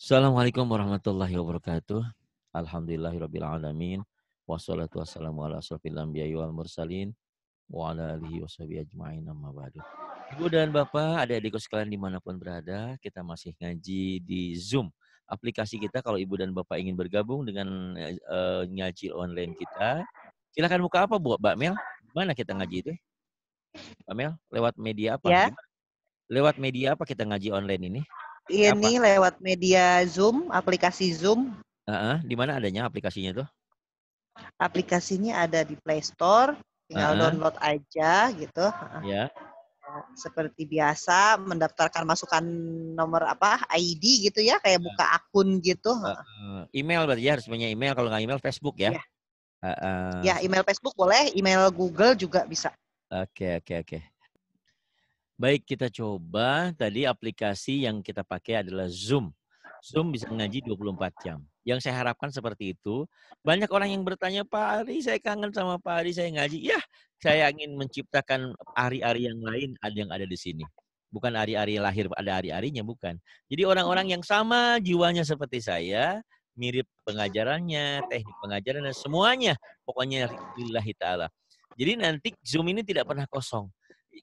Assalamualaikum warahmatullahi wabarakatuh. Alhamdulillahirrabbilalamin. Wassalatu wassalamu ala asrafil anbiya'i wal mursalin. Wa ala alihi wa sahbihi ajma'in amma ba'du. Ibu dan Bapak, adik adik sekalian dimanapun berada, kita masih ngaji di Zoom. Aplikasi kita kalau Ibu dan Bapak ingin bergabung dengan uh, ngaji online kita, Silahkan buka apa Bu, Mbak Mel? Mana kita ngaji itu? Mbak Mel, lewat media apa? Ya. Lewat media apa kita ngaji online ini? ini iya apa? lewat media Zoom, aplikasi Zoom. Uh -uh. Di mana adanya aplikasinya tuh? Aplikasinya ada di Play Store, tinggal uh -huh. download aja gitu. Iya. Ya. Yeah. Seperti biasa, mendaftarkan masukan nomor apa ID gitu ya, kayak buka akun gitu. Uh, uh, email berarti ya harus punya email, kalau nggak email Facebook ya. Yeah. Iya. Uh, uh. Ya email Facebook boleh, email Google juga bisa. Oke okay, oke okay, oke. Okay. Baik, kita coba tadi aplikasi yang kita pakai adalah Zoom. Zoom bisa ngaji 24 jam. Yang saya harapkan seperti itu. Banyak orang yang bertanya, Pak Ari, saya kangen sama Pak Ari, saya ngaji. Ya, saya ingin menciptakan Ari-Ari yang lain ada yang ada di sini. Bukan Ari-Ari lahir, ada Ari-Arinya, bukan. Jadi orang-orang yang sama jiwanya seperti saya, mirip pengajarannya, teknik pengajaran, dan semuanya. Pokoknya Allah. Jadi nanti Zoom ini tidak pernah kosong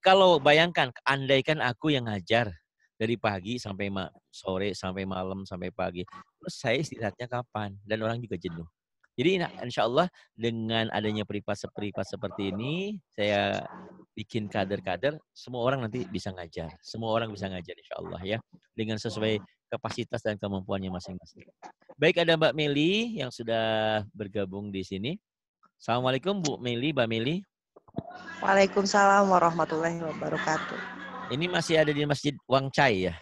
kalau bayangkan, andaikan aku yang ngajar dari pagi sampai ma sore, sampai malam, sampai pagi. Terus saya istirahatnya kapan? Dan orang juga jenuh. Jadi insya Allah dengan adanya peripat-peripat seperti ini, saya bikin kader-kader, semua orang nanti bisa ngajar. Semua orang bisa ngajar insya Allah ya. Dengan sesuai kapasitas dan kemampuannya masing-masing. Baik ada Mbak Meli yang sudah bergabung di sini. Assalamualaikum Bu Meli, Mbak Meli. Waalaikumsalam warahmatullahi wabarakatuh. Ini masih ada di Masjid Wangcai ya?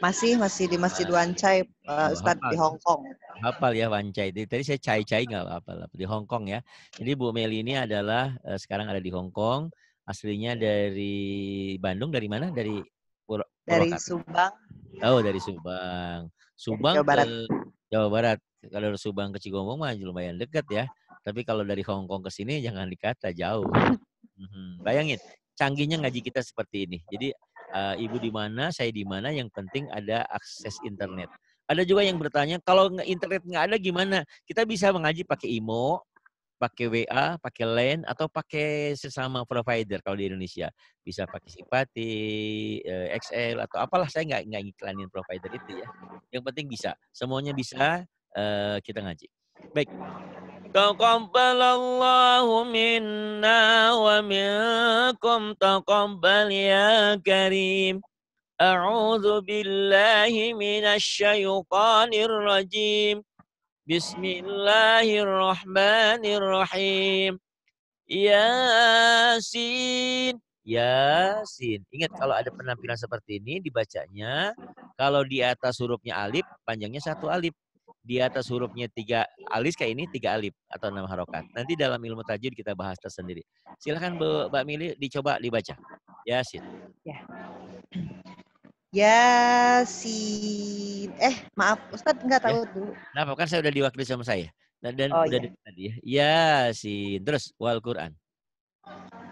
Masih, masih di Masjid Wangcai, uh, eh, oh, Ustaz, hafal. di Hong Kong. Hafal ya Wangcai. Tadi saya cai-cai nggak apa-apa di Hong Kong ya. Jadi Bu Meli ini adalah uh, sekarang ada di Hong Kong. Aslinya dari Bandung, dari mana? Dari Pur Dari Purwakarta. Subang. Oh, dari Subang. Subang dari Jawa Barat. ke Jawa Barat. Kalau Subang ke Cigombong mah lumayan dekat ya. Tapi kalau dari Hong Kong ke sini jangan dikata jauh. Mhm. bayangin, canggihnya ngaji kita seperti ini. Jadi uh, ibu di mana, saya di mana, yang penting ada akses internet. Ada juga yang bertanya, kalau internet nggak ada gimana? Kita bisa mengaji pakai IMO, pakai WA, pakai LAN, e atau pakai sesama provider kalau di Indonesia. Bisa pakai Sipati, eh, XL, atau apalah. Saya nggak nggak iklanin provider itu ya. Yang penting bisa. Semuanya bisa, uh, kita ngaji. Baik. Taqabbalallahu minna wa minkum taqabbal ya karim. A'udzu billahi minasy syaithanir rajim. Bismillahirrahmanirrahim. Yasin. Yasin. Ingat kalau ada penampilan seperti ini dibacanya kalau di atas hurufnya alif panjangnya satu alif di atas hurufnya tiga alis kayak ini tiga alif atau enam harokat. Nanti dalam ilmu tajwid kita bahas tersendiri. Silahkan Mbak Mili dicoba dibaca. Yasin. Ya. Yasin. Eh, maaf Ustaz nggak ya. tahu ya. dulu. Kenapa? Kan saya udah diwakili sama saya. Dan, dan oh, udah ya. tadi ya. Yasin. Terus wal Quran.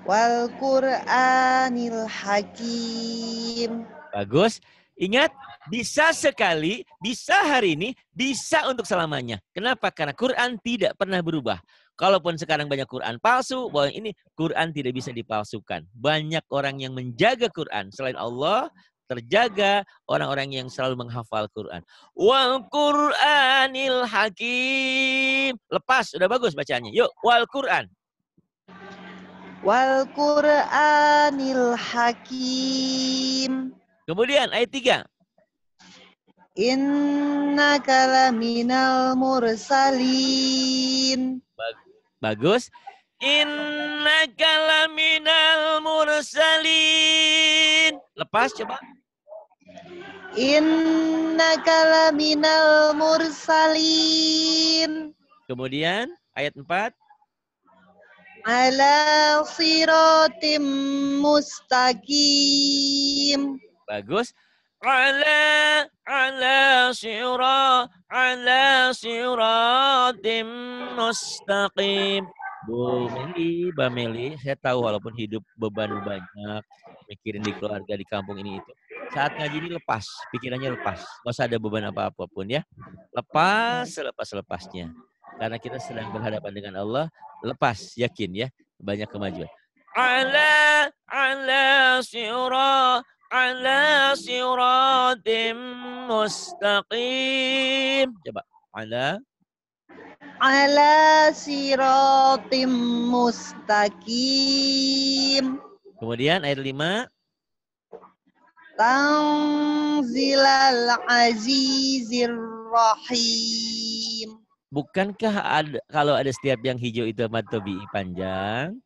Wal Qur'anil Hakim. Bagus. Ingat, bisa sekali, bisa hari ini, bisa untuk selamanya. Kenapa? Karena Quran tidak pernah berubah. Kalaupun sekarang banyak Quran palsu, bahwa ini Quran tidak bisa dipalsukan. Banyak orang yang menjaga Quran selain Allah, terjaga orang-orang yang selalu menghafal Quran. Wal Quranil Hakim. Lepas, sudah bagus bacanya. Yuk, Wal Quran. Wal Quranil Hakim. Kemudian ayat 3. Inna kalaminal mursalin. Bagus. Inna kalaminal mursalin. Lepas coba. Inna kalaminal mursalin. Kemudian ayat 4. Ala Sirotim mustaqim. Bagus ala ala sirah ala tim mustaqim Bu Meli, Mbak Meli, saya tahu walaupun hidup beban banyak, mikirin di keluarga di kampung ini itu. Saat ngaji ini lepas, pikirannya lepas. Gak usah ada beban apa-apapun ya. Lepas, selepas-lepasnya. Karena kita sedang berhadapan dengan Allah, lepas, yakin ya, banyak kemajuan. Ala, ala sirah, ala siratim mustaqim. Coba. Ala. Ala siratim mustaqim. Kemudian ayat lima. Tanzilal azizir rahim. Bukankah ada, kalau ada setiap yang hijau itu matobi panjang?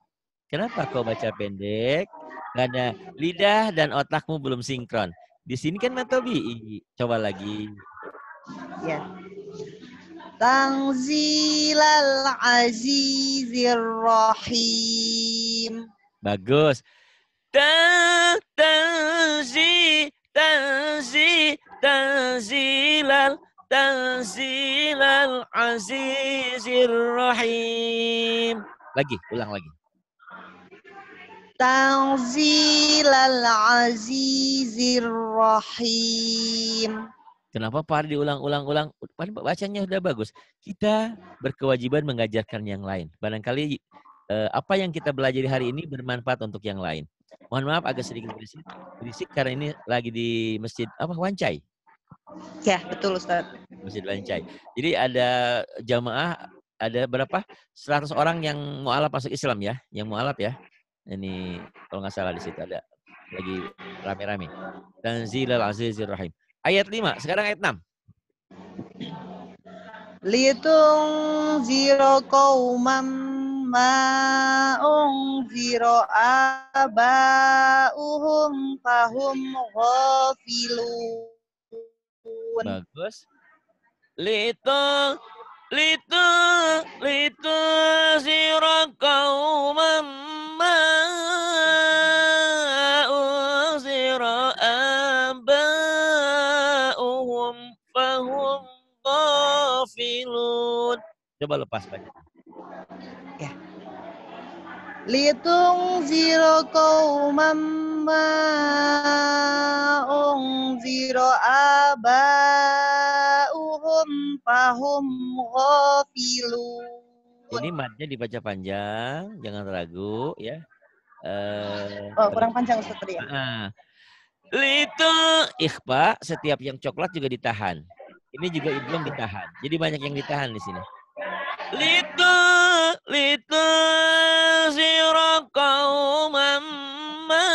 Kenapa kau baca pendek? Gak ada lidah dan otakmu belum sinkron. Di sini kan Matobi. Coba lagi. Ya. Tangzilal azizir rahim. Bagus. Tan tangzi, tanzi tangzilal azizir rahim. Lagi, ulang lagi. Tanzilal azizir rahim. Kenapa Pak diulang-ulang-ulang? Pak bacanya sudah bagus. Kita berkewajiban mengajarkan yang lain. Barangkali eh, apa yang kita belajar hari ini bermanfaat untuk yang lain. Mohon maaf agak sedikit berisik, berisik karena ini lagi di masjid apa Wancai. Ya, betul Ustaz. Masjid Wancai. Jadi ada jamaah ada berapa? 100 orang yang mualaf masuk Islam ya, yang mualaf ya ini kalau nggak salah di situ ada lagi rame-rame. Tanzilal Azizir Rahim. Ayat 5, sekarang ayat 6. Litung ziro kauman ma unziro aba'uhum fahum ghafilun. Bagus. Litung litu litu sirakauman ma usira abauhum fahum qafilun coba lepas banyak ya Litung mama, ong ziro aba uhum pahum kopilu. ini matnya dibaca panjang, jangan ragu ya. Uh, oh, kurang panjang seperti tadi ya. Uh, ikhfa setiap yang coklat juga ditahan. Ini juga belum ditahan. Jadi banyak yang ditahan di sini. Litu litusira qauman ma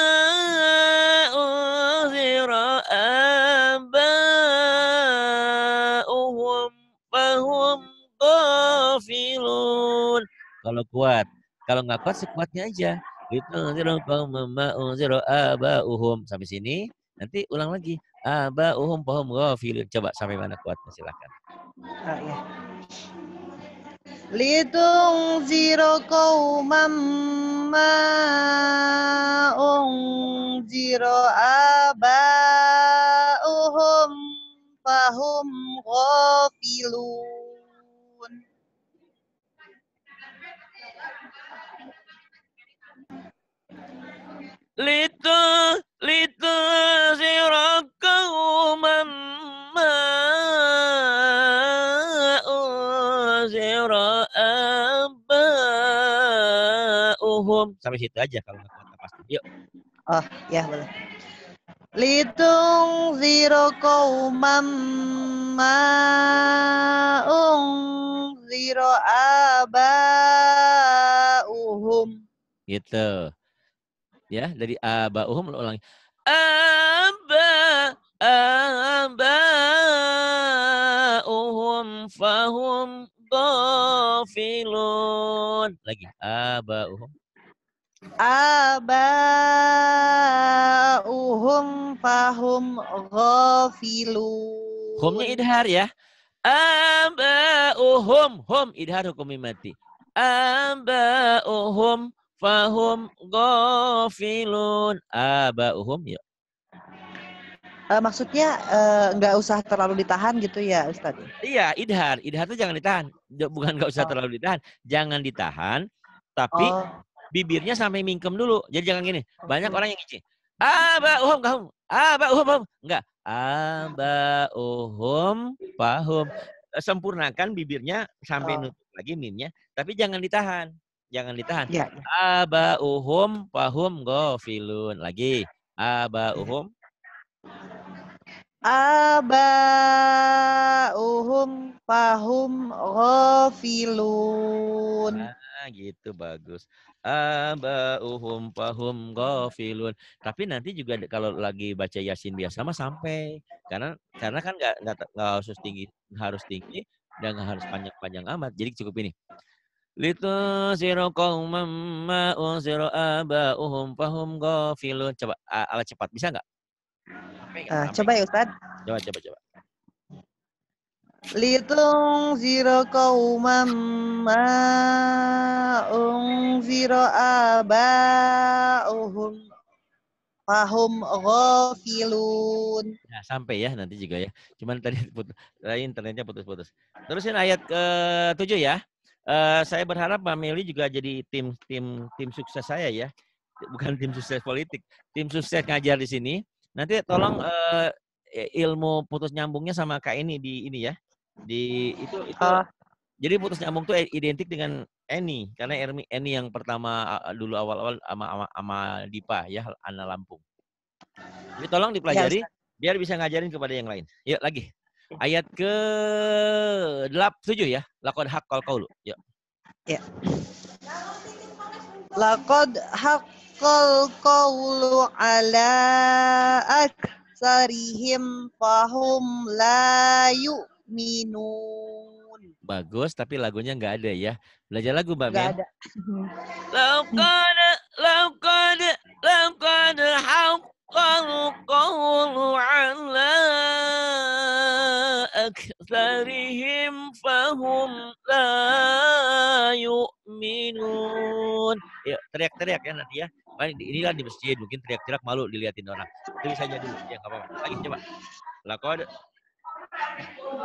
uzira abauhum fahum qafilun kalau kuat kalau nggak kuat sekuatnya aja litusira qauman ma uzira uhum sampai sini nanti ulang lagi abauhum fahum qafilun coba sampai mana kuat, silakan ah, ya. لتنذر قوما ما أنذر آباؤهم فهم غافلون لتنذر قوما ما sampai situ aja kalau nggak kuat pasti. Yuk. Oh, ya boleh. Litung ziro kaumam ma'ung ziro aba'uhum. Gitu. Ya, dari aba'uhum lo ulangi. Aba, aba'uhum fahum ghafilun. Lagi. Aba'uhum abauhum fahum ghafilu. Humnya idhar ya. Abauhum hum idhar hukum mati. Abauhum fahum ghafilun. Abauhum ya. Uh, maksudnya eh, nggak uh, usah terlalu ditahan gitu ya Ustaz? Iya, idhar. Idhar itu jangan ditahan. Bukan nggak usah oh. terlalu ditahan. Jangan ditahan, tapi oh bibirnya sampai mingkem dulu. Jadi jangan gini. Banyak orang yang Aba uhum kahum. uhum pahum. Enggak. uhum pahum. Sempurnakan bibirnya sampai oh. nutup lagi mimnya. Tapi jangan ditahan. Jangan ditahan. Ya, ya. Abahum pahum gofilun. Lagi. uhum Abahum. uhum pahum gofilun. Nah, gitu bagus abauhum fahum ghafilun. Tapi nanti juga kalau lagi baca Yasin biasa mah sampai karena karena kan nggak nggak harus tinggi harus tinggi dan nggak harus panjang-panjang amat. Jadi cukup ini. zero koma ma zero aba'uhum fahum gofilun Coba ala cepat bisa nggak? Uh, coba ya Ustaz. Coba coba coba. Litung لتنذر قوما ما aba, آباؤهم Fahum ghafilun. Nah, sampai ya nanti juga ya. Cuman tadi putus, internetnya putus-putus. Terusin ayat ke tujuh ya. Uh, saya berharap Mbak Meli juga jadi tim tim tim sukses saya ya. Bukan tim sukses politik, tim sukses ngajar di sini. Nanti tolong uh, ilmu putus nyambungnya sama Kak ini di ini ya di itu itu uh, jadi putus nyambung tuh identik dengan Eni karena Ermi Eni yang pertama dulu awal-awal sama, sama, sama Dipa ya Ana Lampung. Jadi ya tolong dipelajari ya, biar bisa ngajarin kepada yang lain. Yuk lagi. Ayat ke 7 tujuh ya. Laqad hak qawlu. Yuk. Ya. Lakod hak kol kaulu ala aksarihim fahum la yu Minun. Bagus, tapi lagunya nggak ada ya. Belajar lagu, Mbak nggak ya? ada. Laukana, mhm. laukana, laukana haqqal qawlu ala aktsarihim fahum la yu'minun. Ya teriak-teriak ya nanti ya. Ini inilah di masjid mungkin teriak-teriak malu dilihatin orang. Itu bisa jadi ya nggak apa-apa. Lagi coba. Lakon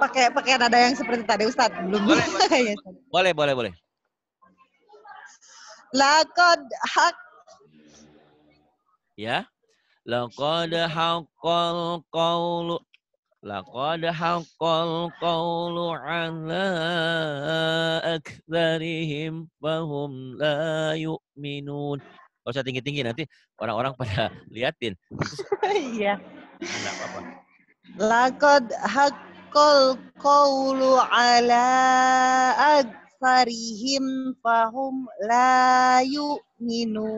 pakai pakai nada yang seperti tadi Ustaz. belum boleh iya, boleh boleh boleh, boleh. Lakod hak ya Laqad haqqal kaulu Laqad haqqal kaulu ala aktharihim fahum la yu'minun Kalau saya tinggi-tinggi nanti orang-orang pada liatin. Iya. Enggak apa-apa. Laqad haqqal qawlu ala aksarihim fahum la yu'minu.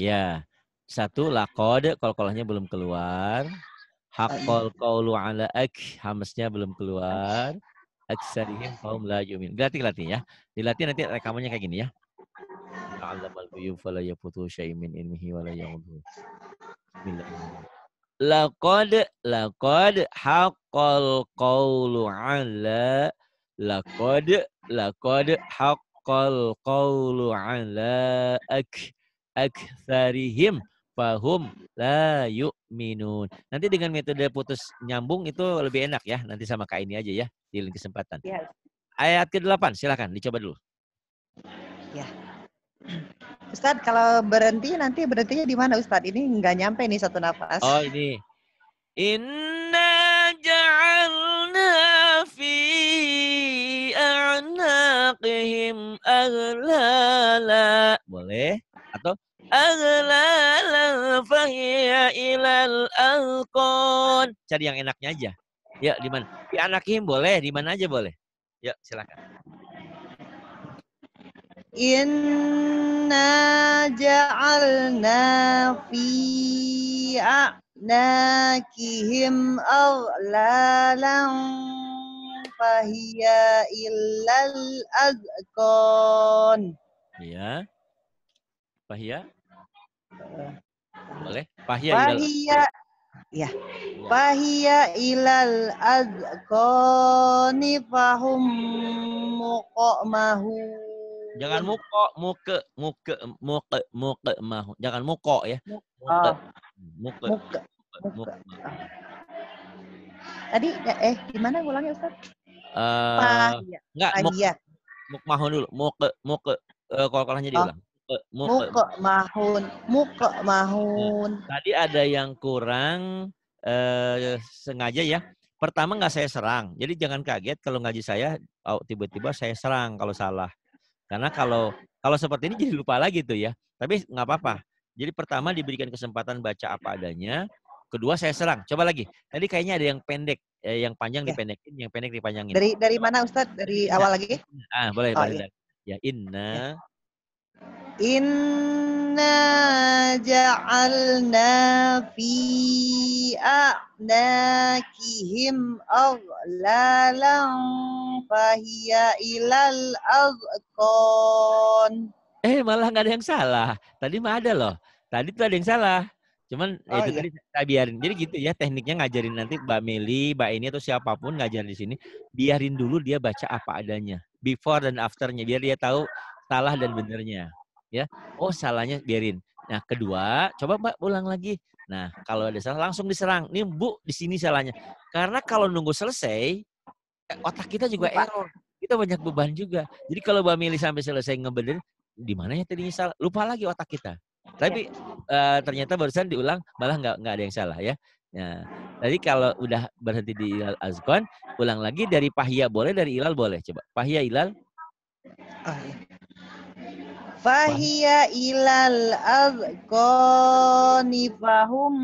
Ya. Satu, lakod, kol-kolahnya belum keluar. Haqqal qawlu ala ek, hamasnya belum keluar. Aksarihim fahum la yu'minu. Dilatih, dilatih ya. Dilatih nanti rekamannya kayak gini ya. Ta'allamal buyub fala yafutu syaimin wa la yaudhu. Bismillahirrahmanirrahim. Laqad laqad haqqal qawlu ala laqad laqad haqqal qawlu ala ak aktharihim fahum la yu'minun. Nanti dengan metode putus nyambung itu lebih enak ya. Nanti sama Kak ini aja ya di lain kesempatan. Ya. Ayat ke-8 silahkan dicoba dulu. Ya. Ustadz, kalau berhenti nanti berhentinya di mana Ustad? Ini nggak nyampe nih satu nafas. Oh ini. Inna ja'alna fi a'naqihim aghlala. Boleh? Atau aghlala fahiya ilal alqon. Cari yang enaknya aja. Ya, di mana? Di anakihim boleh, di mana aja boleh. Ya, silakan. Inna ja'alna fi a'nakihim aghlalan fahiya illal azkon. Iya. Fahiya? Iya. Boleh? Fahiya Fahiya. Ya. Fahiya ilal azkoni fahum muqamahu. Jangan iya. muko, muke, muke, muke, muke, mah. Jangan muko ya. Muke, ah. muke, muke, ah. Tadi ya, eh gimana ngulangnya Ustaz? Eh, uh, enggak, muke. mahun dulu, muke, muke. Uh, eh, kalau kalahnya diulang. Oh. Muke, muke, mahun, muke, mahun. Eh, tadi ada yang kurang eh, sengaja ya pertama nggak saya serang. Jadi jangan kaget kalau ngaji saya oh, tiba-tiba saya serang kalau salah. Karena kalau kalau seperti ini jadi lupa lagi tuh ya. Tapi nggak apa-apa. Jadi pertama diberikan kesempatan baca apa adanya. Kedua saya serang. Coba lagi. Tadi kayaknya ada yang pendek, eh, yang panjang ya. dipendekin, yang pendek dipanjangin. Dari dari mana Ustadz? Dari nah, awal nah, lagi? Ah boleh. Oh, boleh. Iya. Ya inna. Ya. In Inna ja'alna fi a'naqihim aghlalan fahiya ilal azqan. Eh malah nggak ada yang salah. Tadi mah ada loh. Tadi tuh ada yang salah. Cuman oh, itu iya. tadi saya biarin. Jadi gitu ya tekniknya ngajarin nanti Mbak Meli, Mbak ini atau siapapun ngajarin di sini, biarin dulu dia baca apa adanya. Before dan afternya biar dia tahu salah dan benernya ya oh salahnya biarin nah kedua coba mbak ulang lagi nah kalau ada salah langsung diserang nih bu di sini salahnya karena kalau nunggu selesai eh, otak kita juga Lupa. error kita banyak beban juga jadi kalau mbak milih sampai selesai ngebenerin, di mana ya tadinya salah lupa lagi otak kita iya. tapi ya. uh, ternyata barusan diulang malah nggak nggak ada yang salah ya Nah, tadi kalau udah berhenti di ilal azkon, ulang lagi dari pahia boleh, dari ilal boleh. Coba pahia ilal. Oh, iya. Fahiya ilal azqani fahum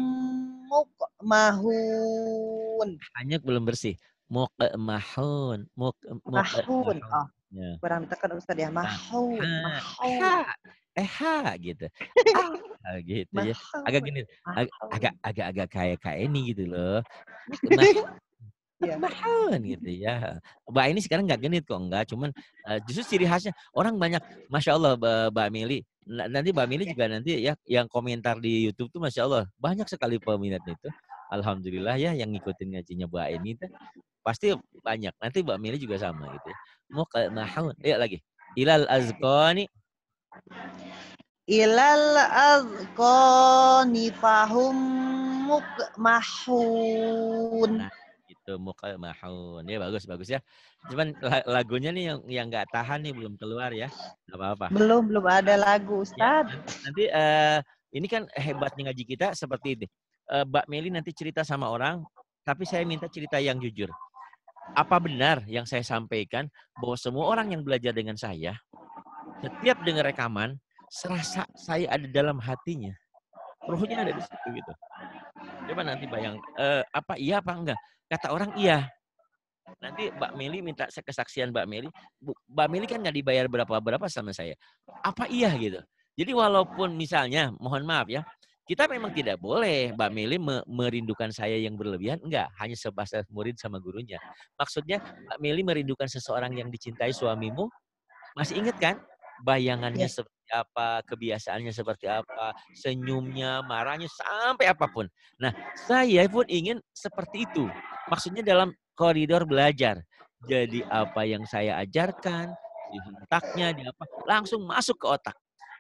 muqmahun. Hanya belum bersih. Muqmahun. Muq, mahun. Oh. Ya. Kurang tekan Ustaz ya. Nah, mahun. Mahun. Eh ha gitu. Ah, gitu ya. Agak gini. agak agak agak kayak kayak ini gitu loh. yeah. Iya. mahal gitu ya. Mbak ini sekarang nggak genit kok nggak, cuman uh, justru ciri khasnya orang banyak, masya Allah Mbak Mili. Nanti Mbak Mili iya. juga nanti ya yang komentar di YouTube tuh masya Allah banyak sekali peminat itu. Alhamdulillah ya yang ngikutin ngajinya Mbak ini tuh pasti banyak. Nanti Mbak Mili juga sama gitu. Ya. Mau ke mahal, ya lagi. Ilal Azkoni, ilal azqani fahum mahun. Nah mahun. Ya bagus bagus ya. Cuman lagunya nih yang yang nggak tahan nih belum keluar ya. Gak apa-apa. Belum belum ada lagu ya, Ustaz. Ya, nanti uh, ini kan hebatnya ngaji kita seperti ini. Uh, Mbak Meli nanti cerita sama orang, tapi saya minta cerita yang jujur. Apa benar yang saya sampaikan bahwa semua orang yang belajar dengan saya setiap dengar rekaman serasa saya ada dalam hatinya. Ruhnya ada di situ gitu. Coba nanti bayang, uh, apa iya apa enggak? Kata orang iya. Nanti Mbak Meli minta kesaksian Mbak Meli. Mbak Meli kan nggak dibayar berapa-berapa sama saya. Apa iya gitu. Jadi walaupun misalnya, mohon maaf ya, kita memang tidak boleh Mbak Meli merindukan saya yang berlebihan. Enggak, hanya sebatas murid sama gurunya. Maksudnya Mbak Meli merindukan seseorang yang dicintai suamimu. Masih ingat kan? bayangannya yeah. seperti apa, kebiasaannya seperti apa, senyumnya, marahnya sampai apapun. Nah, saya pun ingin seperti itu. Maksudnya dalam koridor belajar. Jadi apa yang saya ajarkan, di otaknya, di apa, langsung masuk ke otak.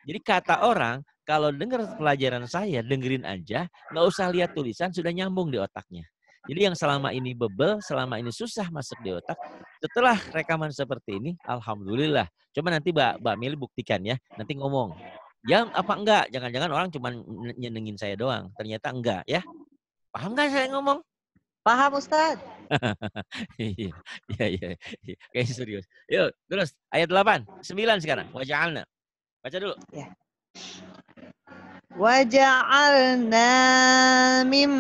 Jadi kata orang, kalau dengar pelajaran saya, dengerin aja, nggak usah lihat tulisan, sudah nyambung di otaknya. Jadi yang selama ini bebel, selama ini susah masuk di otak, setelah rekaman seperti ini, alhamdulillah. Coba nanti Mbak Mbak Mili buktikan ya, nanti ngomong. Ya apa enggak? Jangan-jangan orang cuma nyenengin saya doang. Ternyata enggak ya. Paham enggak saya ngomong? Paham Ustaz. Iya, iya, iya. iya. Kayak serius. Yuk, terus ayat 8, 9 sekarang. Waja'alna. Baca dulu. Ya. Waja'alna mim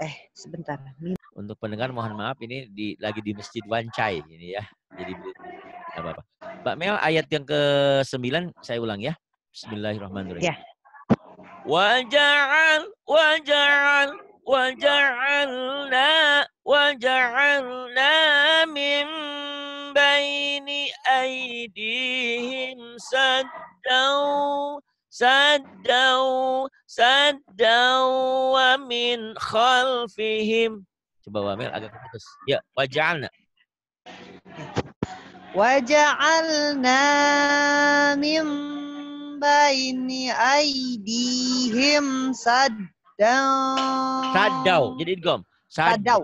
eh sebentar. Mim. Untuk pendengar mohon maaf ini di, lagi di Masjid Wancai ini ya. Jadi apa-apa. Mbak Mel ayat yang ke-9 saya ulang ya. Bismillahirrahmanirrahim. Ya. Waja'al waja'al waja'alna waja'alna mim baini aydihim saddan sadau sadau wa min khalfihim. Coba wamil agak putus. Ya, waja'alna. Waja'alna min baini aidihim sadau. Sadau. Jadi idgom. Sadau.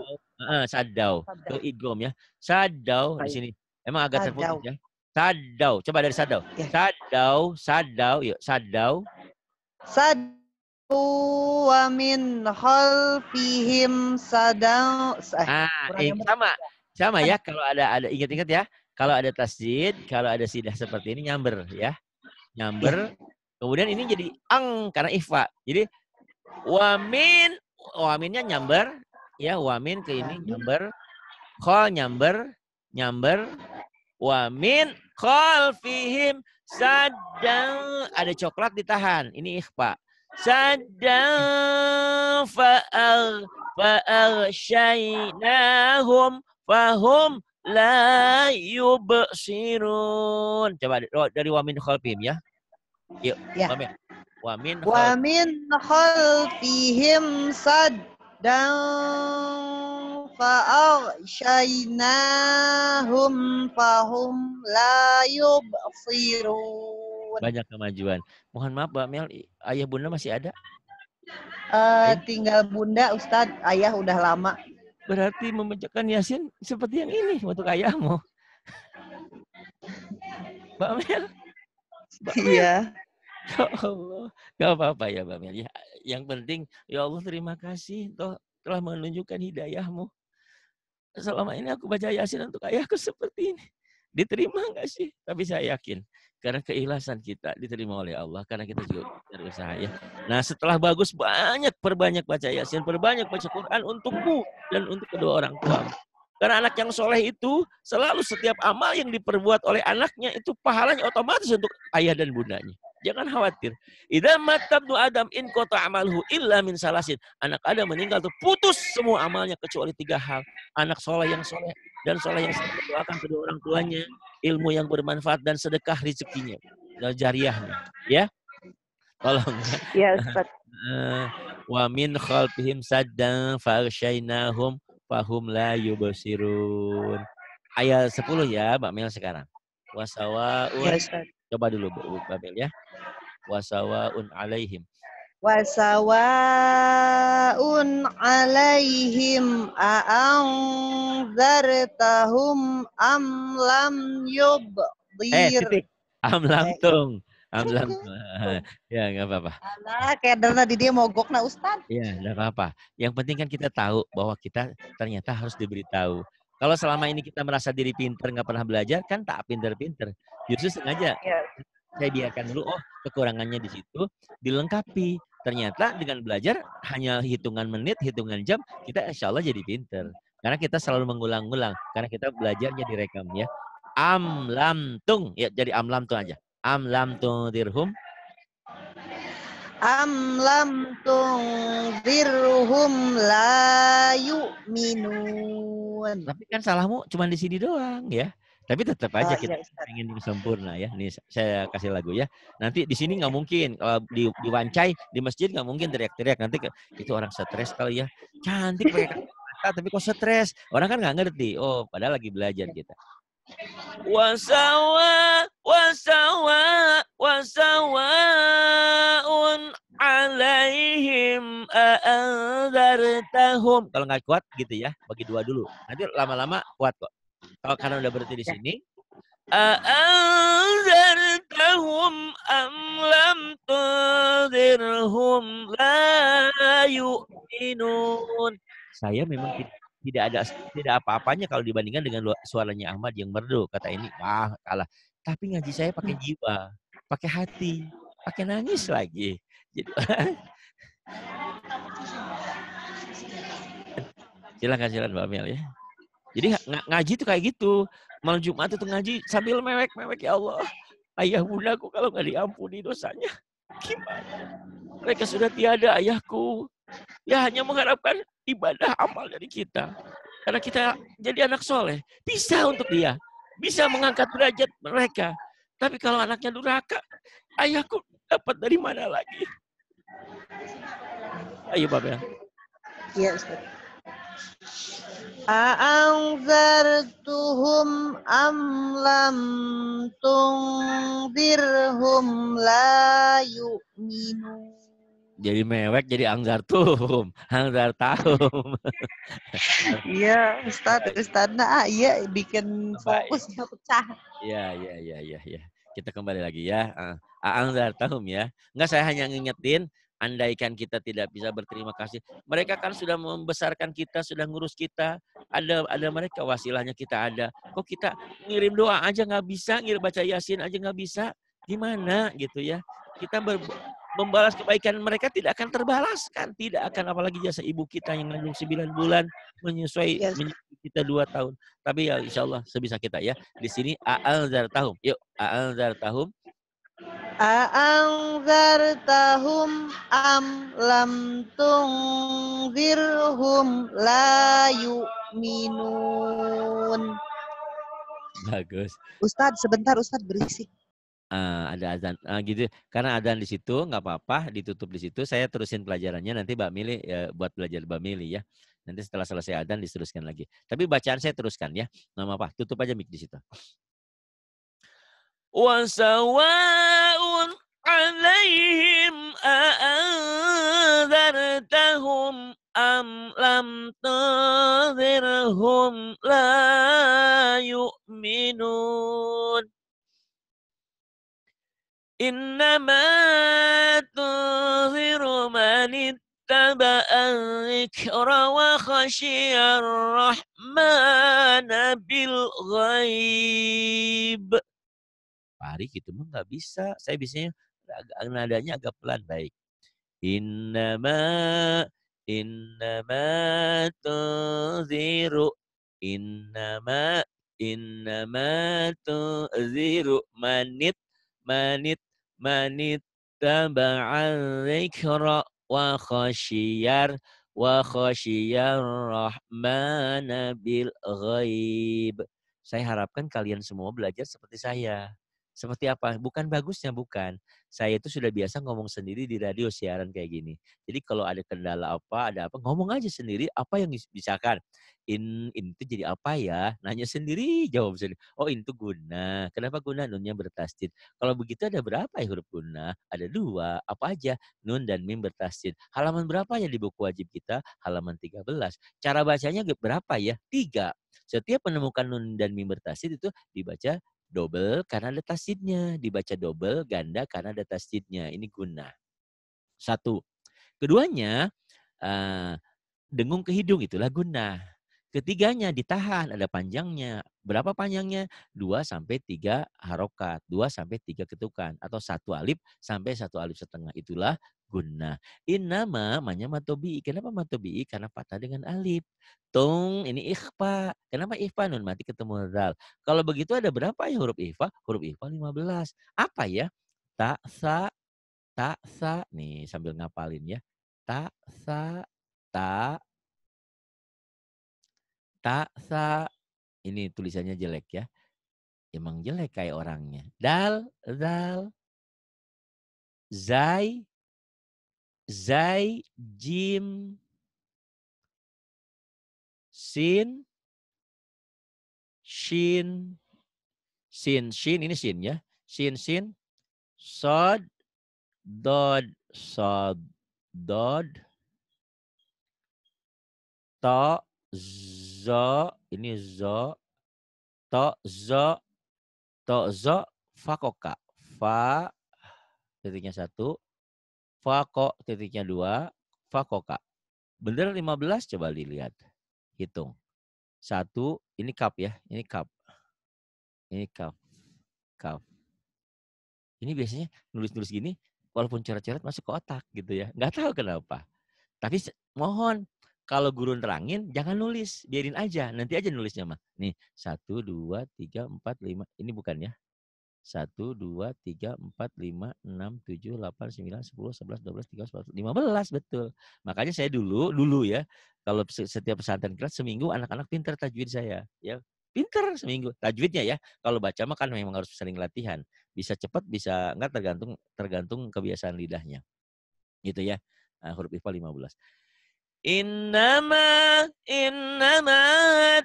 Sadau. saddau sadau. ya. Sadau di sini. Emang agak terputus ya. Sadau. Coba dari sadau. Ya. Sadau, sadau, yuk sadau. Sadau wa min khalfihim sadau. Eh, ah, eh, sama. Sama ya kalau ada ada ingat-ingat ya. Kalau ada tasjid, kalau ada sidah seperti ini nyamber ya. Nyamber. Iya. Kemudian ini jadi ang karena ifa. Jadi wamin waminnya nyamber ya wamin ke ini nyamber khol nyamber nyamber wamin khalfihim sadang ada coklat ditahan ini ikhfa faal fa'al fa'arsyainahum fahum la yubsirun coba oh, dari wamin khalfihim ya yuk ya. wamin wamin wamin khalfihim saddan فأغشيناهم fahum la يبصرون banyak kemajuan mohon maaf Mbak Mel ayah bunda masih ada uh, tinggal bunda Ustadz ayah udah lama berarti memecahkan yasin seperti yang ini untuk ayahmu Mbak Mel Mbak Mel. iya Ya Allah, gak apa-apa ya Mbak Mel. Ya, yang penting, ya Allah terima kasih toh telah menunjukkan hidayahmu selama ini aku baca Yasin untuk ayahku seperti ini. Diterima nggak sih? Tapi saya yakin karena keikhlasan kita diterima oleh Allah karena kita juga berusaha ya. Nah, setelah bagus banyak perbanyak baca Yasin, perbanyak baca Quran untukmu dan untuk kedua orang tua. Karena anak yang soleh itu selalu setiap amal yang diperbuat oleh anaknya itu pahalanya otomatis untuk ayah dan bundanya. Jangan khawatir. Idza matabnu Adam in kota amalhu illa min salasin. Anak Adam meninggal tuh putus semua amalnya kecuali tiga hal. Anak soleh yang soleh dan soleh yang akan kedua orang tuanya, ilmu yang bermanfaat dan sedekah rezekinya, jariahnya, ya. Tolong. Ya, Ustaz. Eh, wa min khalfihim saddan farshaynahum fahum la yubasirun. Ayat 10 ya Mbak Mel sekarang. Wasawaun. Yes, ya, Coba dulu Mbak Mel ya. Wasawaun alaihim. Wasawaun alaihim a'anzartahum am lam yubdir. Eh, titik. Am eh. lam tung. Alhamdulillah. ya, nggak apa-apa. Alah, kayak dana di dia mogok nah Ustaz. Iya, nggak apa-apa. Yang penting kan kita tahu bahwa kita ternyata harus diberitahu. Kalau selama ini kita merasa diri pinter, nggak pernah belajar, kan tak pinter-pinter. Justru sengaja ya. saya biarkan dulu, oh kekurangannya di situ, dilengkapi. Ternyata dengan belajar hanya hitungan menit, hitungan jam, kita insya Allah jadi pinter. Karena kita selalu mengulang-ulang, karena kita belajarnya direkam ya. Am tung, ya jadi am lam tung aja. Am lam tundirhum? Am lam tundirhum la yu'minun. Tapi kan salahmu cuma di sini doang ya. Tapi tetap aja oh, kita iya, ingin sempurna ya. Nih saya kasih lagu ya. Nanti di sini nggak mungkin kalau di, di Wancai di masjid nggak mungkin teriak-teriak. Nanti ke, itu orang stres kali ya. Cantik mereka. tapi kok stres. Orang kan nggak ngerti. Oh, padahal lagi belajar kita wasawa wasawa wasawa un alaihim aandartahum kalau nggak kuat gitu ya bagi dua dulu nanti lama-lama kuat kok kalau karena udah berhenti di ya. sini aandartahum am lam tudirhum la yu'minun saya memang tidak tidak ada tidak apa-apanya kalau dibandingkan dengan suaranya Ahmad yang merdu kata ini wah kalah tapi ngaji saya pakai jiwa pakai hati pakai nangis lagi jadi gitu. silakan silakan Mbak Mel ya jadi ng ngaji itu kayak gitu malam Jumat itu ngaji sambil mewek mewek ya Allah ayah bundaku kalau nggak diampuni dosanya gimana mereka sudah tiada ayahku ya hanya mengharapkan ibadah amal dari kita. Karena kita jadi anak soleh. Bisa untuk dia. Bisa mengangkat derajat mereka. Tapi kalau anaknya durhaka, ayahku dapat dari mana lagi? Ayo Babel. ya iya, Ustaz. أأنذرتهم أم لم تنذرهم لا يؤمنون jadi mewek jadi Anggar Tum, Anggar angzartum iya ustad ustad nah iya bikin fokusnya pecah iya iya iya iya ya. kita kembali lagi ya uh, ah, angzartum ya enggak saya hanya ngingetin andaikan kita tidak bisa berterima kasih mereka kan sudah membesarkan kita sudah ngurus kita ada ada mereka wasilahnya kita ada kok kita ngirim doa aja nggak bisa ngirim baca yasin aja nggak bisa gimana gitu ya kita ber membalas kebaikan mereka tidak akan terbalaskan. Tidak akan apalagi jasa ibu kita yang mengandung 9 bulan menyesuai iya. yes. kita 2 tahun. Tapi ya insya Allah sebisa kita ya. Di sini A'al Zartahum. Yuk, A'al Zartahum. A'al Zartahum am lam tungzirhum la yu'minun. Bagus. Ustadz, sebentar Ustadz berisik. Uh, ada azan uh, gitu karena azan di situ nggak apa-apa ditutup di situ saya terusin pelajarannya nanti Mbak Mili uh, eh, buat belajar Mbak Mili ya nanti setelah selesai azan diteruskan lagi tapi bacaan saya teruskan ya nama apa tutup aja mic di situ wasawaun alaihim am lam la إنما تنذر من اتبع الذكر وخشي الرحمن بالغيب Pari gitu mah nggak bisa. Saya biasanya agak nadanya agak pelan baik. Innama innama tunziru innama innama tuziru manit manit manittaba'al dzikra wa khasyiyar wa khasyiyar rahmana bil ghaib. Saya harapkan kalian semua belajar seperti saya. Seperti apa? Bukan bagusnya, bukan. Saya itu sudah biasa ngomong sendiri di radio siaran kayak gini. Jadi kalau ada kendala apa, ada apa, ngomong aja sendiri apa yang misalkan. In, in itu jadi apa ya? Nanya sendiri, jawab sendiri. Oh, in itu guna. Kenapa guna? Nunnya bertasjid Kalau begitu ada berapa ya huruf guna? Ada dua. Apa aja? Nun dan mim bertasjid Halaman berapa ya di buku wajib kita? Halaman 13. Cara bacanya berapa ya? Tiga. Setiap menemukan nun dan mim bertasjid itu dibaca double karena ada tasdidnya. Dibaca double ganda karena ada tasdidnya. Ini guna. Satu. Keduanya, uh, dengung ke hidung itulah guna. Ketiganya ditahan, ada panjangnya. Berapa panjangnya? dua sampai tiga harokat, dua sampai tiga ketukan atau satu alif sampai satu alif setengah. Itulah guna. Nah, innama manya matobi. Kenapa matobi? Karena patah dengan alif. Tung ini ikhfa. Kenapa ikhfa nun mati ketemu dal? Kalau begitu ada berapa ya huruf ikhfa? Huruf ikhfa 15. Apa ya? Ta sa ta sa nih sambil ngapalin ya. Ta sa tak ta sa ini tulisannya jelek ya. Emang jelek kayak orangnya. Dal, dal, zai, Zai, Jim, Sin, Shin, Sin, Shin ini Sin ya. Sin, Sin, Sod, Dod, Sod, Dod, To, Zo, ini Zo, To, Zo, To, Zo, Fakoka. Fa, titiknya satu, Fako titiknya dua, Fakoka. Bener 15 coba dilihat. Hitung. Satu, ini cup ya, ini cup. Ini cup. Cup. Ini biasanya nulis-nulis gini, walaupun ceret ceret masuk ke otak gitu ya. Nggak tahu kenapa. Tapi mohon, kalau guru nerangin jangan nulis biarin aja nanti aja nulisnya mah nih satu dua tiga empat lima ini bukan ya satu dua tiga empat lima enam tujuh delapan sembilan sepuluh sebelas dua belas tiga belas lima belas betul. Makanya saya dulu dulu ya kalau setiap pesantren kelas seminggu anak-anak pinter tajwid saya ya pinter seminggu tajwidnya ya. Kalau baca mah kan memang harus sering latihan. Bisa cepat bisa enggak tergantung tergantung kebiasaan lidahnya. Gitu ya. Nah, huruf ifa 15. Innama innama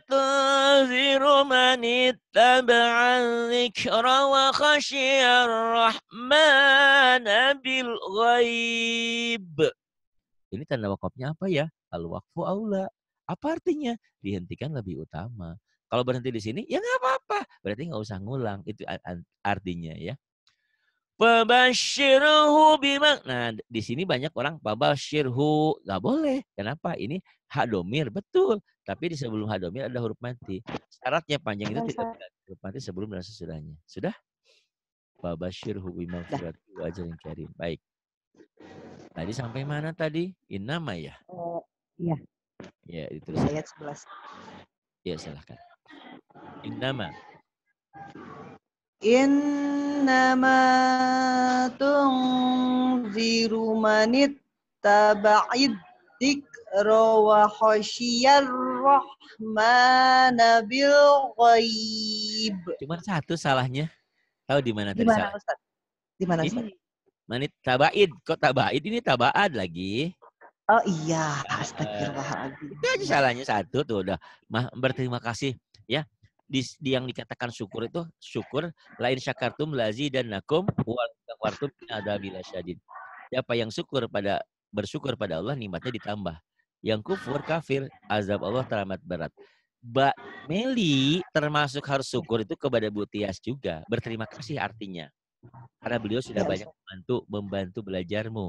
tunziru man ittaba'a wa bil ghaib. Ini tanda wakafnya apa ya? Al waqfu aula. Apa artinya? Dihentikan lebih utama. Kalau berhenti di sini, ya nggak apa-apa. Berarti nggak usah ngulang. Itu artinya ya. Pabashirhu bima. Nah, di sini banyak orang pabashirhu. Gak boleh. Kenapa? Ini hadomir. Betul. Tapi di sebelum hadomir ada huruf mati. Syaratnya panjang itu tidak ada huruf mati sebelum dan sesudahnya. Sudah? Pabashirhu bima wajar yang karim. Baik. Tadi sampai mana tadi? nama ya? Uh, iya. Ya, itu Ayat 11. Ya, silahkan. nama. Innama tunziru manit taba'id dikro wa khasyiyar rahmana bil ghaib. Cuman satu salahnya. Tahu di mana tadi? Di mana Ustaz? Di mana Ustaz? Manit tabaid. Kok tabaid ini tabaad lagi? Oh iya, eh, astagfirullahaladzim. Itu aja salahnya satu tuh udah. Mah berterima kasih ya di, di yang dikatakan syukur itu syukur lain syakartum lazi dan nakum wartum ada bila syadid. Siapa yang syukur pada bersyukur pada Allah nikmatnya ditambah. Yang kufur kafir azab Allah teramat berat. Mbak Meli termasuk harus syukur itu kepada Bu Tias juga. Berterima kasih artinya. Karena beliau sudah banyak membantu membantu belajarmu.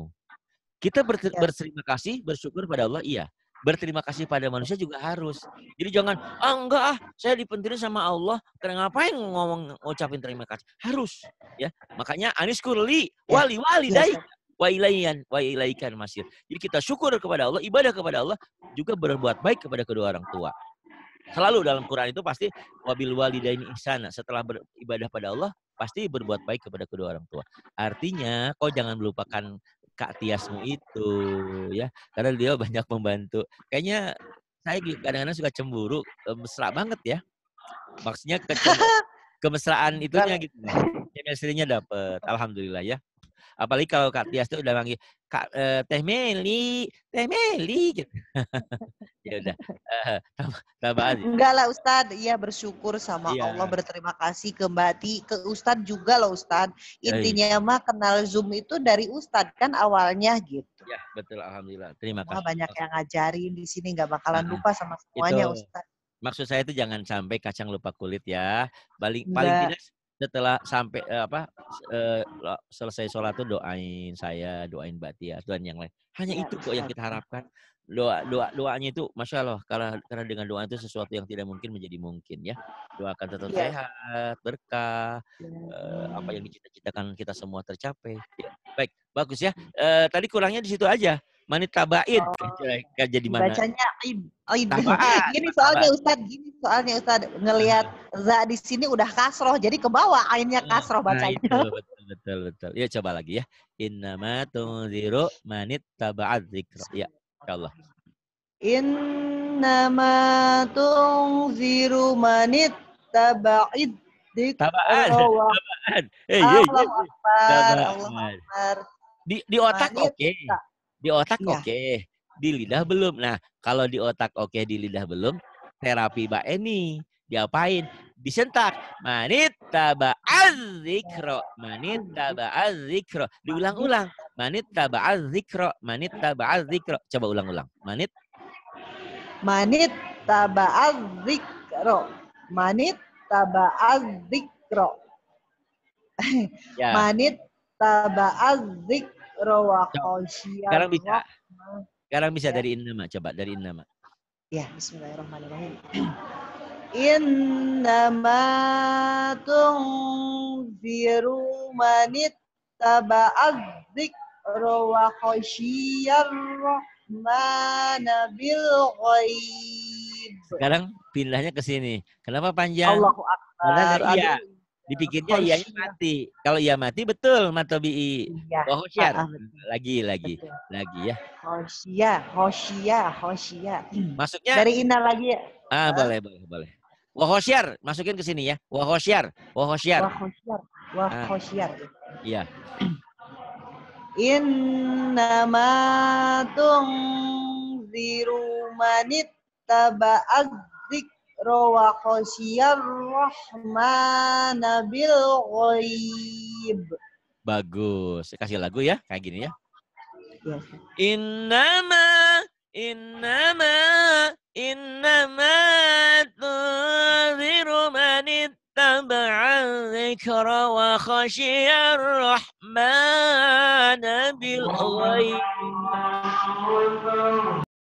Kita berterima kasih, bersyukur pada Allah, iya berterima kasih pada manusia juga harus. Jadi jangan, ah enggak ah, saya dipentingin sama Allah, ngapain ngomong ngucapin terima kasih? Harus. ya Makanya Anis Kurli, wali-wali ya. ya dai. Wa ilaiyan, wa ilaikan masir. Jadi kita syukur kepada Allah, ibadah kepada Allah, juga berbuat baik kepada kedua orang tua. Selalu dalam Quran itu pasti wabil wali dai ihsana. Setelah beribadah pada Allah, pasti berbuat baik kepada kedua orang tua. Artinya, kau jangan melupakan Kak Tiasmu itu ya karena dia banyak membantu kayaknya saya kadang-kadang suka cemburu eh, mesra banget ya maksudnya ke kemesraan itunya gitu chemistry dapet alhamdulillah ya Apalagi kalau Kak Tias tuh udah manggil Kak eh, Teh Meli, Teh Meli gitu. ya udah. Eh, tambah, aja. Enggak lah Ustad, iya bersyukur sama ya. Allah, berterima kasih ke Mbak Ti, ke Ustad juga loh Ustad. Ya, iya. Intinya ya. mah kenal Zoom itu dari Ustad kan awalnya gitu. Ya, betul alhamdulillah. Terima kasih. banyak yang ngajarin di sini nggak bakalan nah, lupa sama semuanya itu. Ustad maksud saya itu jangan sampai kacang lupa kulit ya. Paling paling tidak setelah sampai eh, apa eh, selesai sholat tuh doain saya doain Batia doain yang lain hanya ya, itu kok yang kita harapkan doa doa doanya itu masya Allah karena karena dengan doa itu sesuatu yang tidak mungkin menjadi mungkin ya doakan tetap ya. sehat berkah ya. eh, apa yang dicita-citakan kita semua tercapai ya. baik bagus ya eh, tadi kurangnya di situ aja Manitabaid oh. jadi mana? Bacanya ib. Oh, ib. Gini soalnya Ustad gini soalnya Ustad ngelihat za di sini udah kasroh, jadi ke bawah ainnya ah, kasroh nah bacanya. Nah, itu, betul, betul, betul. Ya coba lagi ya. Innama tunziru manit taba'ad zikra. Ya, Allah. Innama tunziru manit taba'id zikra. Taba'ad. Taba'ad. Hey, eh, iya, iya, iya. Allah Akbar. Allah Akbar. Di, di otak oke. Okay. Di otak ya. oke, okay. di lidah belum. Nah, kalau di otak oke, okay, di lidah belum, terapi Mbak Eni diapain? Disentak. Manit taba azikro. Manit Diulang-ulang. Manit taba azikro. Manit Coba ulang-ulang. Manit. Manit taba azikro. Manit taba azikro. Ya. Manit taba azikro sekarang bisa. Sekarang bisa ya. dari innama. Coba dari innama. Ya, bismillahirrahmanirrahim. Innama tungziru manit taba'ad dzikra wa khasyiyar rahmana bil ghaib. Sekarang pindahnya ke sini. Kenapa panjang? Allahu Akbar. Karena, iya, Dipikirnya iya mati. Kalau iya mati betul matobi. Iya. Oh, Ah, ah lagi lagi betul. lagi ya. oh, hosya, Oh, Masuknya dari ina lagi ya. Ah, boleh boleh boleh. Wahosyar, masukin ke sini ya. Wahosyar, wahosyar. Wahosyar, wahosyar. Ah. Iya. Innama tungziru manit taba'ad rawa khasyar rahman bil ghaib. Bagus. Kasih lagu ya kayak gini ya. Inna ya. Innama innama innama tunziru man ittaba'a dzikra wa khasyiar rahman bil ghaib.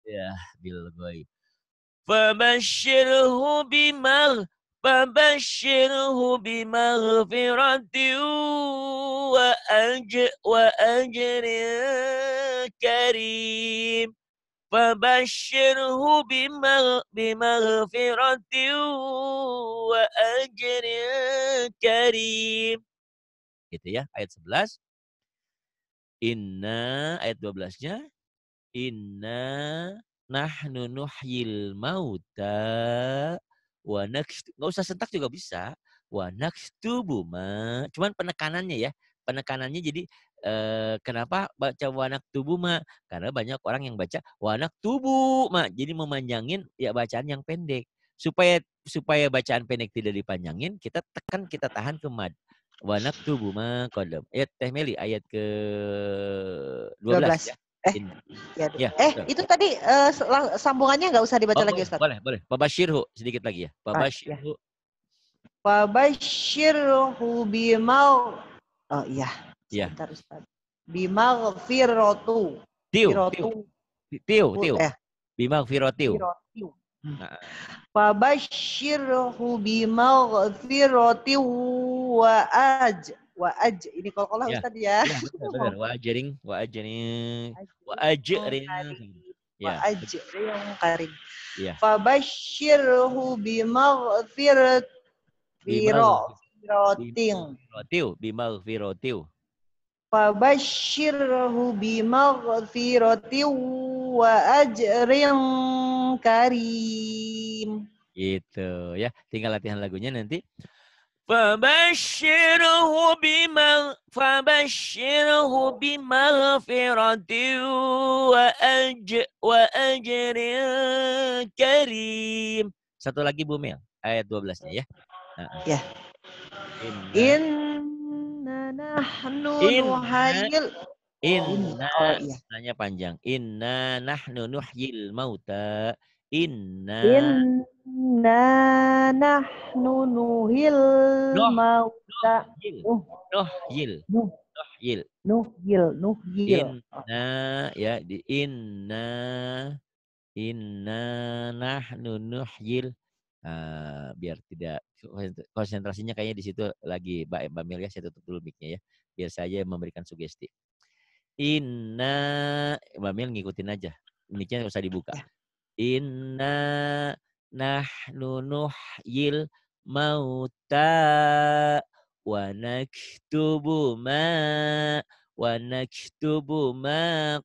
Ya, bil ghaib. فبشره بمغ فبشره بمغفرة وأجر, وأجر كريم فبشره بمغفرة وأجر كريم gitu ya ayat 11 inna ayat 12-nya inna nahnu nuhyil mauta wa nakst nggak usah sentak juga bisa wa nakstubu ma cuman penekanannya ya penekanannya jadi eh, kenapa baca wanak tubuh ma karena banyak orang yang baca wanak tubuh ma jadi memanjangin ya bacaan yang pendek supaya supaya bacaan pendek tidak dipanjangin kita tekan kita tahan ke mad wanak tubuh ma kodam ayat teh meli ayat ke 12, 12. ya eh, ya, ya, eh itu tadi uh, sambungannya nggak usah dibaca oh, lagi Ustaz. Boleh, boleh. Babashirhu sedikit lagi ya. Babashirhu. Ah, ya. Babashirhu bimal Oh iya. Iya. Sebentar Ustaz. Bimal firotu. Tiu. Tiu, tiu. Bimau eh. Bimal firotiu. Firotiu. Babashirhu hmm. nah. bimal firotiu wa aj waaj ini kalau kalau iya. ya. tadi ya. ya benar, waajering waajering waajering wa ajring, wa ajrin. Ya. Wa ajrin karim. Ya. Fabashirhu bimaghfirat Bimaghfiratin. Fabashirhu bimaghfiratin wa ajrin karim. Gitu ya. Tinggal latihan lagunya nanti. فبشره بما فبشره بمغفرة وأج وأجر كريم. Satu lagi Bu Mil, ayat 12-nya ya. Ya. Inna nahnu nuhayil Inna, oh, iya. panjang. Inna nahnu nuhyil mauta Inna. Inna nahnu nuhil mauta. Nuhil. Uh. Nuhil. Nuhil. Nuhil. Inna ya di inna inna nahnu nuhil. Uh, biar tidak konsentrasinya kayaknya di situ lagi Mbak Mbak Mil ya saya tutup dulu mic-nya ya biar saya memberikan sugesti. Inna Mbak Mil ngikutin aja. Mic-nya usah dibuka. Ya. Inna nahnu nuhyil mauta wa naktubu ma wa naktubu ma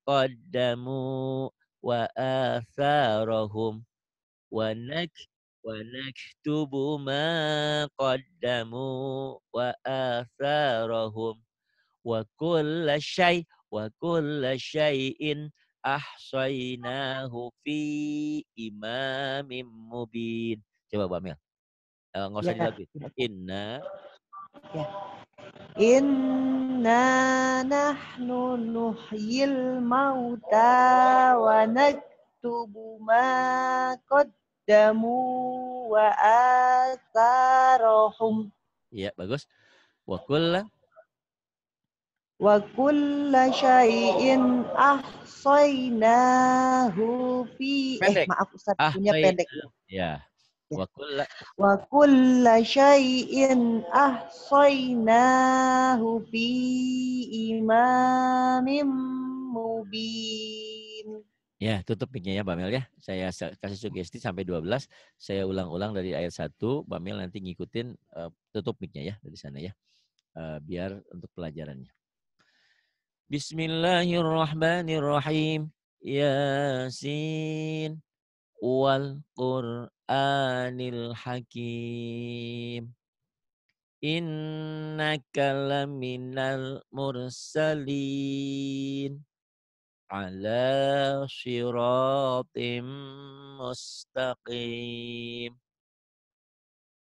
qaddamu wa atharahum wa nak wa naktubu ma qaddamu wa atharahum wa kulla shay wa kulla shay'in ahsainahu fi imamim mubin. Coba Bu Amel. Uh, eh, nggak usah ya, dilagi. Inna ya. Inna nahnu nuhyil mauta wa naktubu ma qaddamu wa atharahum. Ya, bagus. Wa kullan wa kulla syai'in ahsaynahu fi eh maaf Ustaz ah, punya pendek ya. ya wa kulla wa kulla syai'in ahsaynahu fi imamim mubin Ya, tutup mic ya Mbak Mel ya. Saya kasih sugesti sampai 12. Saya ulang-ulang dari ayat 1. Mbak Mel nanti ngikutin uh, tutup mic ya dari sana ya. Eh, biar untuk pelajarannya. Bismillahirrahmanirrahim. Yasin wal Qur'anil Hakim. Innaka laminal mursalin ala siratim mustaqim.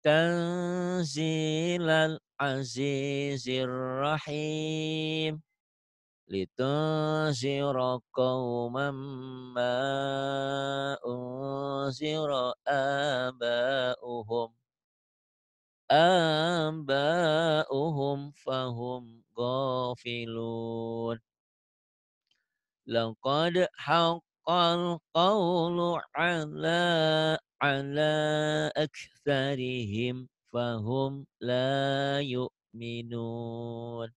Tanzilal azizir rahim. لتنذر قوما ما أنذر آباؤهم آباؤهم فهم غافلون لقد حق القول على على أكثرهم فهم لا يؤمنون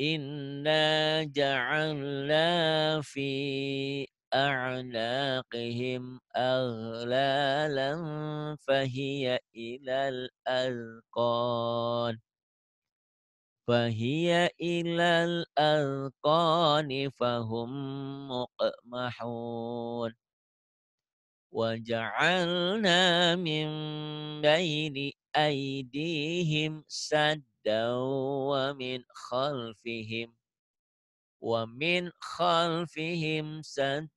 إنا جعلنا في أعناقهم أغلالا فهي إلى الأذقان فهي إلى الأذقان فهم مقمحون وجعلنا من بين أيديهم سدا ودا ومن خلفهم ومن خلفهم سدا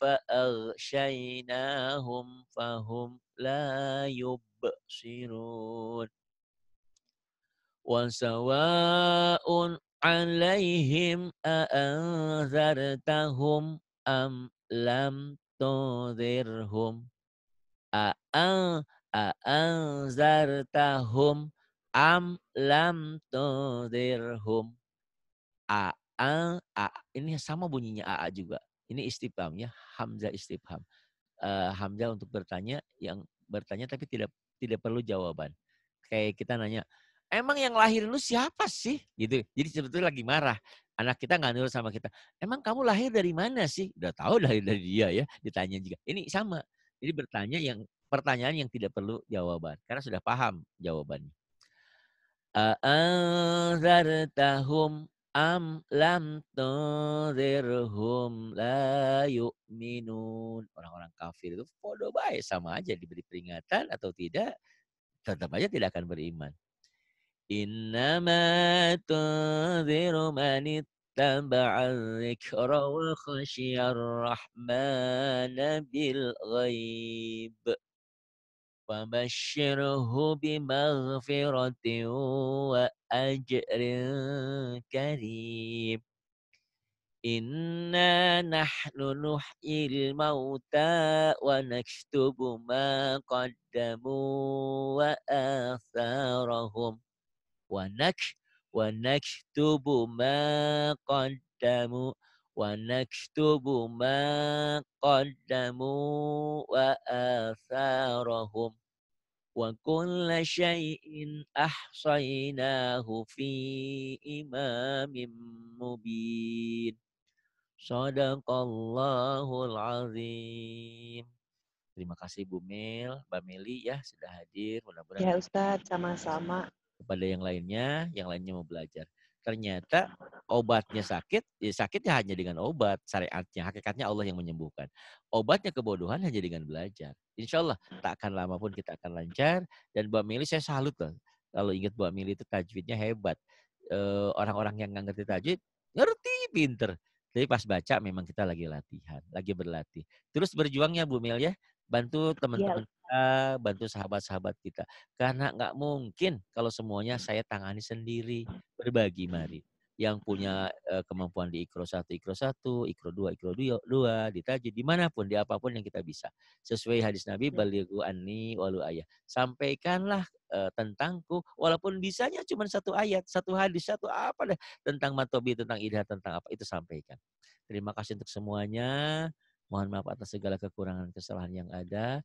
فأغشيناهم فهم لا يبصرون وسواء عليهم أأنذرتهم أم لم تنذرهم أأنذرتهم am lam tudirhum a a a ini sama bunyinya a, a juga ini ya hamzah istifham uh, e, hamzah untuk bertanya yang bertanya tapi tidak tidak perlu jawaban kayak kita nanya emang yang lahir lu siapa sih gitu jadi sebetulnya lagi marah anak kita nggak nurut sama kita emang kamu lahir dari mana sih udah tahu lahir dari dia ya ditanya juga ini sama jadi bertanya yang pertanyaan yang tidak perlu jawaban karena sudah paham jawabannya A'anzartahum am lam tunzirhum la yu'minun. Orang-orang kafir itu bodoh baik sama aja diberi peringatan atau tidak tetap aja tidak akan beriman. Innama tunziru manit ittaba'a dzikra wa rahman bil ghaib. فبشره بمغفرة وأجر كريم إنا نحن نحيي الموتى ونكتب ما قدموا وآثارهم ونك ونكتب ما قدموا ونكتب ما قدموا وآثارهم wa kulla shay'in ahsaynahu fi imamin mubin. Sadaqallahul azim. Terima kasih Bu Mel, Mbak Meli ya sudah hadir. Mudah-mudahan ya Ustaz, sama-sama. Kepada yang lainnya, yang lainnya mau belajar ternyata obatnya sakit, ya sakitnya hanya dengan obat, syariatnya, hakikatnya Allah yang menyembuhkan. Obatnya kebodohan hanya dengan belajar. Insya Allah tak akan lama pun kita akan lancar. Dan Mbak Mili saya salut loh. Kalau ingat Mbak Mili itu tajwidnya hebat. Eh, orang-orang e, yang nggak ngerti tajwid, ngerti pinter. Tapi pas baca memang kita lagi latihan, lagi berlatih. Terus berjuangnya Bu Mil ya, bantu iya. teman-teman ya. Eh, bantu sahabat-sahabat kita. Karena nggak mungkin kalau semuanya saya tangani sendiri. Berbagi mari. Yang punya eh, kemampuan di ikro satu ikro 1, ikro dua ikro 2, di tajud, dimanapun, di apapun yang kita bisa. Sesuai hadis Nabi, iya. baligu anni walu ayah. Sampaikanlah uh, tentangku, walaupun bisanya cuma satu ayat, satu hadis, satu apa deh. Tentang matobi, tentang idha tentang apa, itu sampaikan. Terima kasih untuk semuanya. Mohon maaf atas segala kekurangan kesalahan yang ada.